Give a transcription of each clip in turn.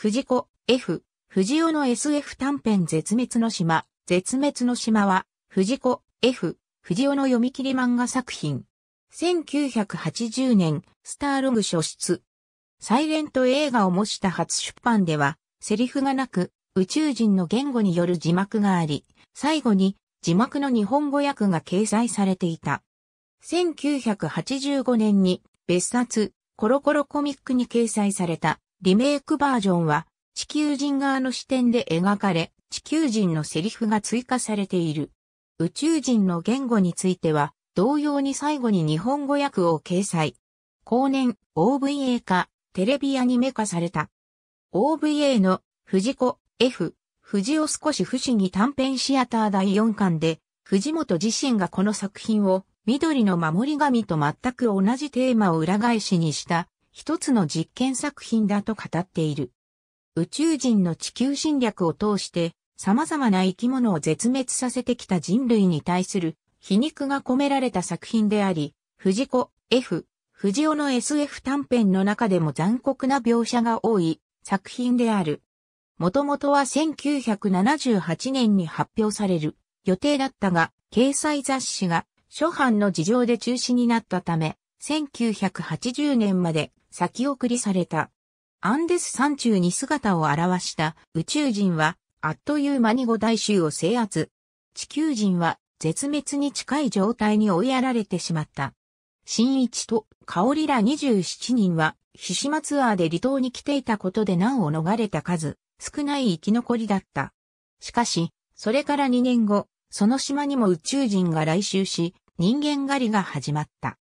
藤子、F、藤尾の SF 短編絶滅の島、絶滅の島は、藤子、F、藤尾の読み切り漫画作品。1980年、スターログ初出。サイレント映画を模した初出版では、セリフがなく、宇宙人の言語による字幕があり、最後に字幕の日本語訳が掲載されていた。1985年に別冊コロコロコミックに掲載されたリメイクバージョンは地球人側の視点で描かれ、地球人のセリフが追加されている。宇宙人の言語については、同様に最後に日本語訳を掲載。後年、OVA 化、テレビアニメ化された。OVA の藤子 F、藤尾少し不思議短編シアター第4巻で、藤本自身がこの作品を緑の守り神と全く同じテーマを裏返しにした一つの実験作品だと語っている。宇宙人の地球侵略を通して様々な生き物を絶滅させてきた人類に対する皮肉が込められた作品であり、藤子 F、藤尾の SF 短編の中でも残酷な描写が多い作品である。もともとは1978年に発表される予定だったが、掲載雑誌が初版の事情で中止になったため、1980年まで先送りされた。アンデス山中に姿を現した宇宙人は、あっという間に五大州を制圧。地球人は絶滅に近い状態に追いやられてしまった。新一と香りら27人は、菱島ツアーで離島に来ていたことで難を逃れた数、少ない生き残りだった。しかし、それから2年後、その島にも宇宙人が来襲し、人間狩りが始まった。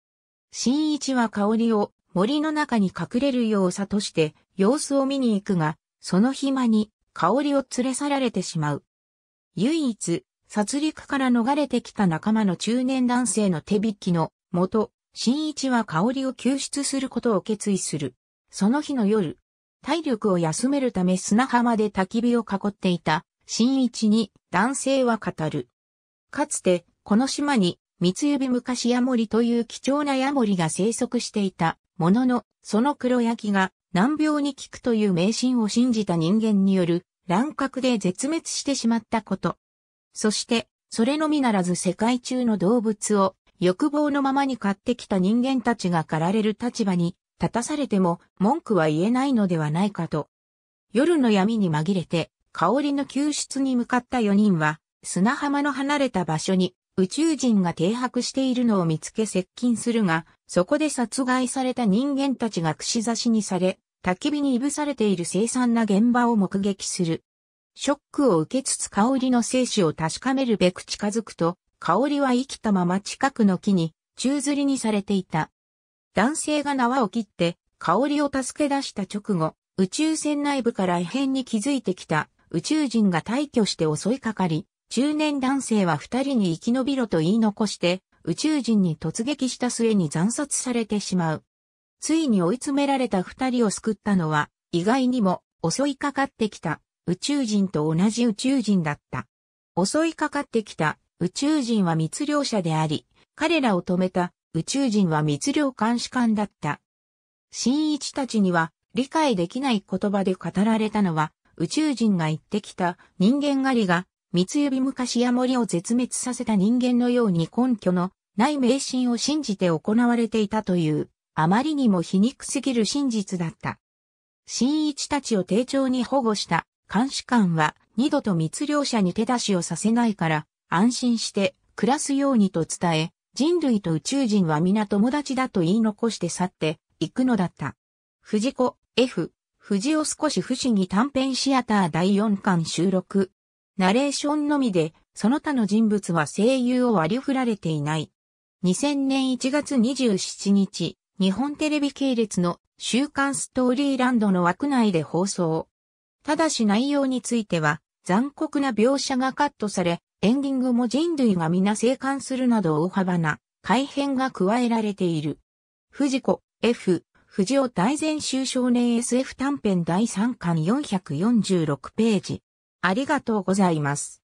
新一は香りを森の中に隠れるよう悟して様子を見に行くが、その暇に香りを連れ去られてしまう。唯一、殺戮から逃れてきた仲間の中年男性の手引きのもと、新一は香りを救出することを決意する。その日の夜、体力を休めるため砂浜で焚き火を囲っていた新一に男性は語る。かつて、この島に、三指昔ヤモリという貴重なヤモリが生息していたものの、その黒焼きが難病に効くという迷信を信じた人間による乱獲で絶滅してしまったこと。そして、それのみならず世界中の動物を欲望のままに買ってきた人間たちが駆られる立場に立たされても文句は言えないのではないかと。夜の闇に紛れて香りの救出に向かった4人は砂浜の離れた場所に宇宙人が停泊しているのを見つけ接近するが、そこで殺害された人間たちが串刺しにされ、焚き火にいぶされている凄惨な現場を目撃する。ショックを受けつつ香りの生死を確かめるべく近づくと、香りは生きたまま近くの木に宙吊りにされていた。男性が縄を切って、香りを助け出した直後、宇宙船内部から異変に気づいてきた宇宙人が退去して襲いかかり、中年男性は二人に生き延びろと言い残して、宇宙人に突撃した末に惨殺されてしまう。ついに追い詰められた二人を救ったのは、意外にも襲いかかってきた宇宙人と同じ宇宙人だった。襲いかかってきた宇宙人は密漁者であり、彼らを止めた宇宙人は密漁監視官だった。新一たちには理解できない言葉で語られたのは、宇宙人が言ってきた人間狩りがつ指昔や森を絶滅させた人間のように根拠のない迷信を信じて行われていたという、あまりにも皮肉すぎる真実だった。新一たちを丁重に保護した監視官は二度と密漁者に手出しをさせないから安心して暮らすようにと伝え、人類と宇宙人は皆友達だと言い残して去って行くのだった。藤子 F 藤尾少し不思議短編シアター第4巻収録ナレーションのみで、その他の人物は声優を割り振られていない。2000年1月27日、日本テレビ系列の週刊ストーリーランドの枠内で放送。ただし内容については残酷な描写がカットされ、エンディングも人類が皆生還するなど大幅な改変が加えられている。藤子 F 藤尾大全集少年 SF 短編第3巻446ページ。ありがとうございます。